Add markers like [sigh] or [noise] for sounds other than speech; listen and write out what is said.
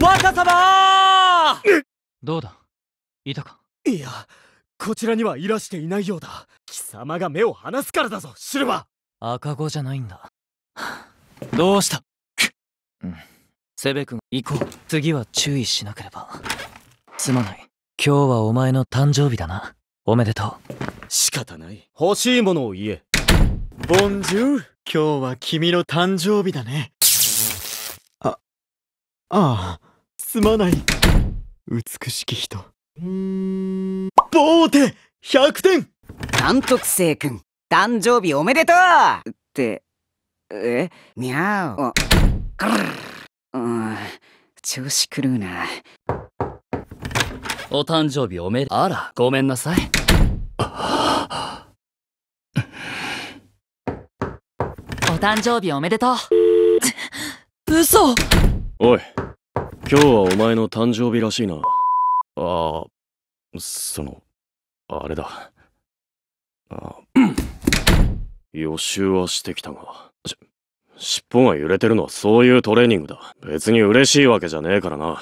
若様どうだいたかいやこちらにはいらしていないようだ貴様が目を離すからだぞシルバー赤子じゃないんだどうしたうんセベ君行こう次は注意しなければすまない今日はお前の誕生日だなおめでとう仕方ない欲しいものを言えボンジュー今日は君の誕生日だねあああすまない美しき人ボーテ100点監督生君誕生日おめでとうってえにゃおうん調子狂うなお誕生日おめであらごめんなさいお誕生日おめでとう嘘おい今日はお前の誕生日らしいな。ああ、その、あれだ。あ [coughs] 予習はしてきたが、し、尻尾が揺れてるのはそういうトレーニングだ。別に嬉しいわけじゃねえからな。